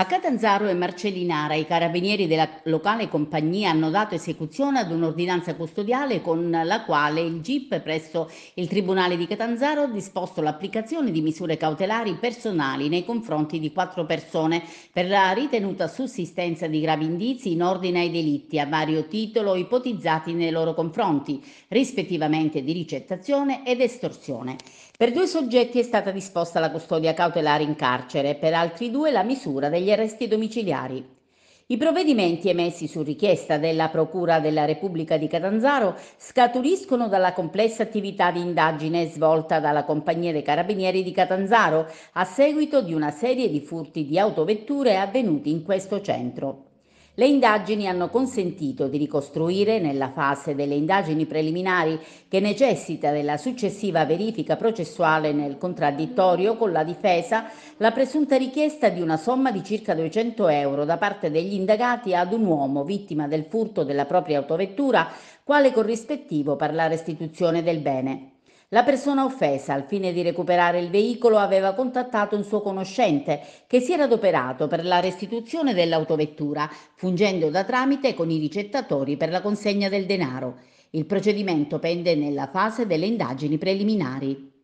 A Catanzaro e Marcellinara i carabinieri della locale compagnia hanno dato esecuzione ad un'ordinanza custodiale con la quale il GIP presso il Tribunale di Catanzaro ha disposto l'applicazione di misure cautelari personali nei confronti di quattro persone per la ritenuta sussistenza di gravi indizi in ordine ai delitti a vario titolo ipotizzati nei loro confronti, rispettivamente di ricettazione ed estorsione. Per due soggetti è stata disposta la custodia cautelare in carcere, per altri due la misura degli degli arresti domiciliari. I provvedimenti emessi su richiesta della Procura della Repubblica di Catanzaro scaturiscono dalla complessa attività di indagine svolta dalla Compagnia dei Carabinieri di Catanzaro a seguito di una serie di furti di autovetture avvenuti in questo centro. Le indagini hanno consentito di ricostruire nella fase delle indagini preliminari che necessita della successiva verifica processuale nel contraddittorio con la difesa la presunta richiesta di una somma di circa 200 euro da parte degli indagati ad un uomo vittima del furto della propria autovettura quale corrispettivo per la restituzione del bene. La persona offesa, al fine di recuperare il veicolo, aveva contattato un suo conoscente che si era adoperato per la restituzione dell'autovettura, fungendo da tramite con i ricettatori per la consegna del denaro. Il procedimento pende nella fase delle indagini preliminari.